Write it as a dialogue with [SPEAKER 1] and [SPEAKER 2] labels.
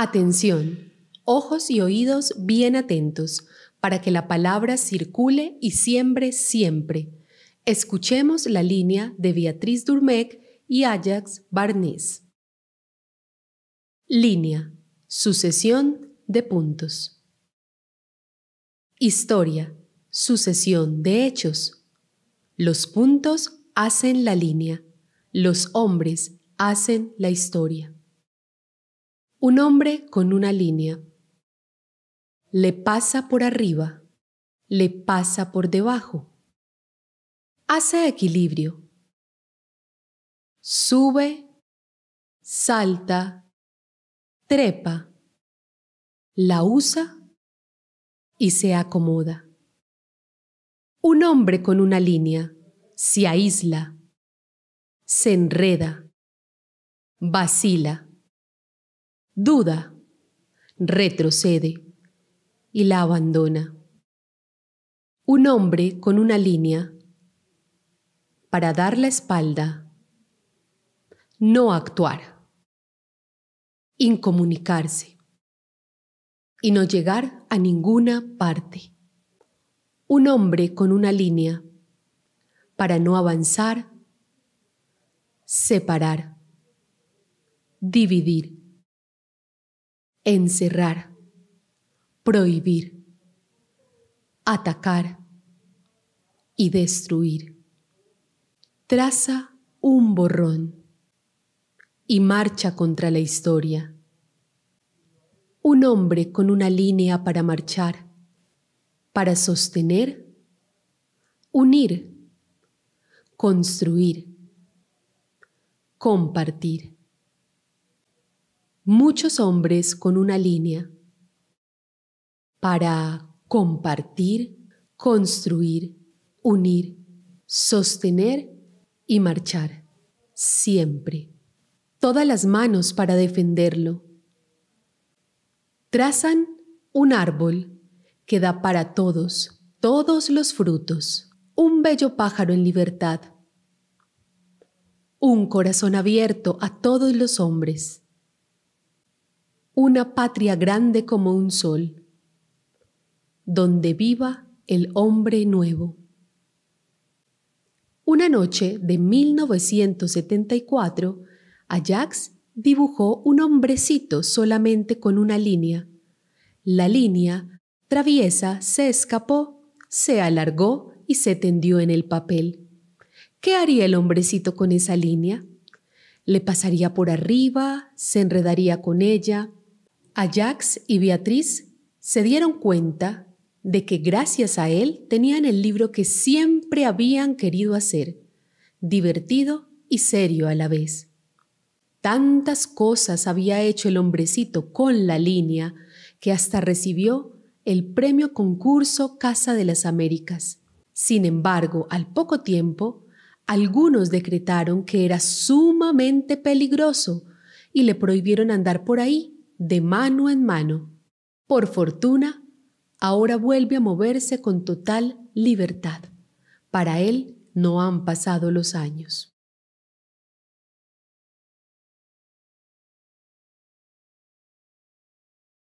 [SPEAKER 1] Atención, ojos y oídos bien atentos, para que la palabra circule y siembre siempre. Escuchemos la línea de Beatriz Durmec y Ajax Barniz. Línea. Sucesión de puntos. Historia. Sucesión de hechos. Los puntos hacen la línea. Los hombres hacen la historia. Un hombre con una línea. Le pasa por arriba, le pasa por debajo. Hace equilibrio. Sube, salta, trepa, la usa y se acomoda. Un hombre con una línea se aísla, se enreda, vacila duda, retrocede y la abandona. Un hombre con una línea para dar la espalda, no actuar, incomunicarse y no llegar a ninguna parte. Un hombre con una línea para no avanzar, separar, dividir encerrar, prohibir, atacar y destruir. Traza un borrón y marcha contra la historia. Un hombre con una línea para marchar, para sostener, unir, construir, compartir muchos hombres con una línea para compartir, construir, unir, sostener y marchar. Siempre. Todas las manos para defenderlo. Trazan un árbol que da para todos, todos los frutos. Un bello pájaro en libertad. Un corazón abierto a todos los hombres una patria grande como un sol, donde viva el hombre nuevo. Una noche de 1974, Ajax dibujó un hombrecito solamente con una línea. La línea traviesa se escapó, se alargó y se tendió en el papel. ¿Qué haría el hombrecito con esa línea? Le pasaría por arriba, se enredaría con ella, Ajax y Beatriz se dieron cuenta de que gracias a él tenían el libro que siempre habían querido hacer, divertido y serio a la vez. Tantas cosas había hecho el hombrecito con la línea que hasta recibió el premio concurso Casa de las Américas. Sin embargo, al poco tiempo, algunos decretaron que era sumamente peligroso y le prohibieron andar por ahí de mano en mano. Por fortuna, ahora vuelve a moverse con total libertad. Para él no han pasado los años.